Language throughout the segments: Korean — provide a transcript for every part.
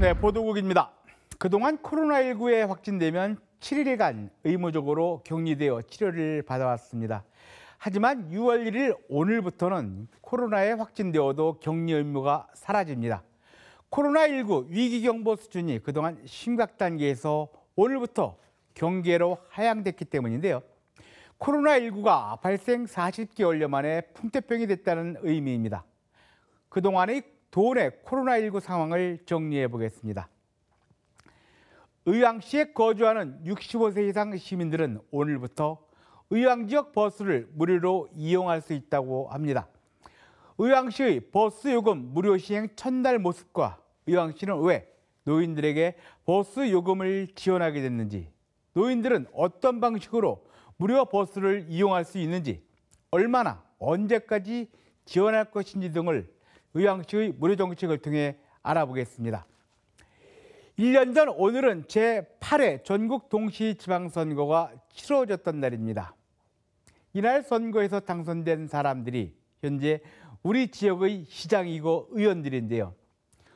네, 보도국입니다. 그동안 코로나19에 확진되면 7일간 의무적으로 격리되어 치료를 받아왔습니다. 하지만 6월 1일 오늘부터는 코로나에 확진되어도 격리 의무가 사라집니다. 코로나19 위기경보 수준이 그동안 심각 단계에서 오늘부터 경계로 하향됐기 때문인데요. 코로나19가 발생 40개월여 만에 풍태병이 됐다는 의미입니다. 그동안의 도내 코로나19 상황을 정리해 보겠습니다. 의왕시에 거주하는 65세 이상 시민들은 오늘부터 의왕 지역 버스를 무료로 이용할 수 있다고 합니다. 의왕시의 버스 요금 무료 시행 첫날 모습과 의왕시는 왜 노인들에게 버스 요금을 지원하게 됐는지, 노인들은 어떤 방식으로 무료 버스를 이용할 수 있는지, 얼마나 언제까지 지원할 것인지 등을 의왕시의 무료정책을 통해 알아보겠습니다. 1년 전 오늘은 제8회 전국 동시 지방선거가 치러졌던 날입니다. 이날 선거에서 당선된 사람들이 현재 우리 지역의 시장이고 의원들인데요.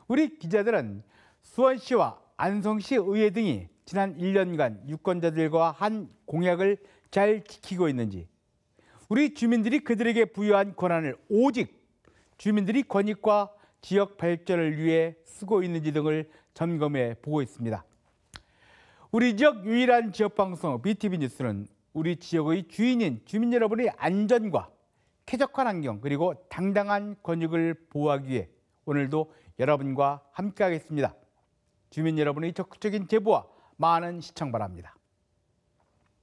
우리 기자들은 수원시와 안성시 의회 등이 지난 1년간 유권자들과 한 공약을 잘 지키고 있는지 우리 주민들이 그들에게 부여한 권한을 오직 주민들이 권익과 지역 발전을 위해 쓰고 있는지 등을 점검해 보고 있습니다. 우리 지역 유일한 지역 방송 BTV 뉴스는 우리 지역의 주인인 주민 여러분의 안전과 쾌적한 환경 그리고 당당한 권익을 보호하기 위해 오늘도 여러분과 함께하겠습니다. 주민 여러분의 적극적인 제보와 많은 시청 바랍니다.